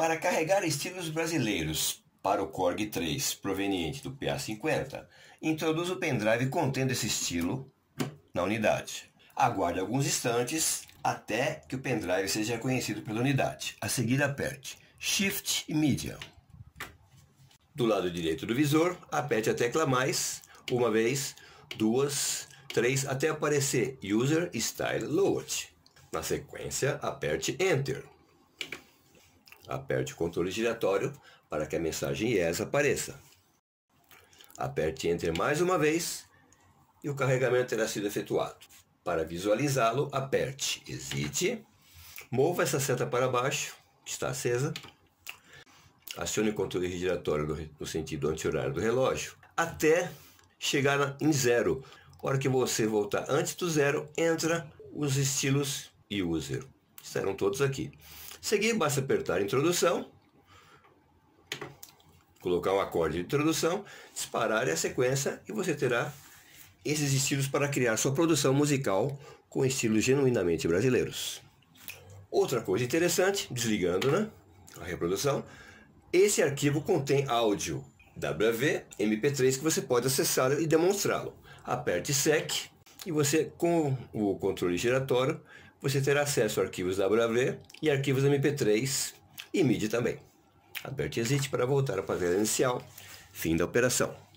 Para carregar estilos brasileiros para o Korg 3, proveniente do PA50, introduza o pendrive contendo esse estilo na unidade. Aguarde alguns instantes até que o pendrive seja reconhecido pela unidade. A seguir, aperte Shift e Medium. Do lado direito do visor, aperte a tecla mais, uma vez, duas, três, até aparecer User Style Load. Na sequência, aperte Enter. Aperte o controle giratório para que a mensagem Yes apareça. Aperte Enter mais uma vez e o carregamento terá sido efetuado. Para visualizá-lo, aperte Exit, mova essa seta para baixo, que está acesa, acione o controle giratório no sentido anti-horário do relógio, até chegar em zero. A hora que você voltar antes do zero, entra os estilos e user. Estarão todos aqui. Seguir, basta apertar a introdução, colocar o acorde de introdução, disparar a sequência e você terá esses estilos para criar sua produção musical com estilos genuinamente brasileiros. Outra coisa interessante, desligando né, a reprodução, esse arquivo contém áudio WAV MP3 que você pode acessar e demonstrá-lo. Aperte SEC e você, com o controle giratório, você terá acesso a arquivos WAV e arquivos MP3 e MIDI também. Aperte Exit para voltar à panela inicial. Fim da operação.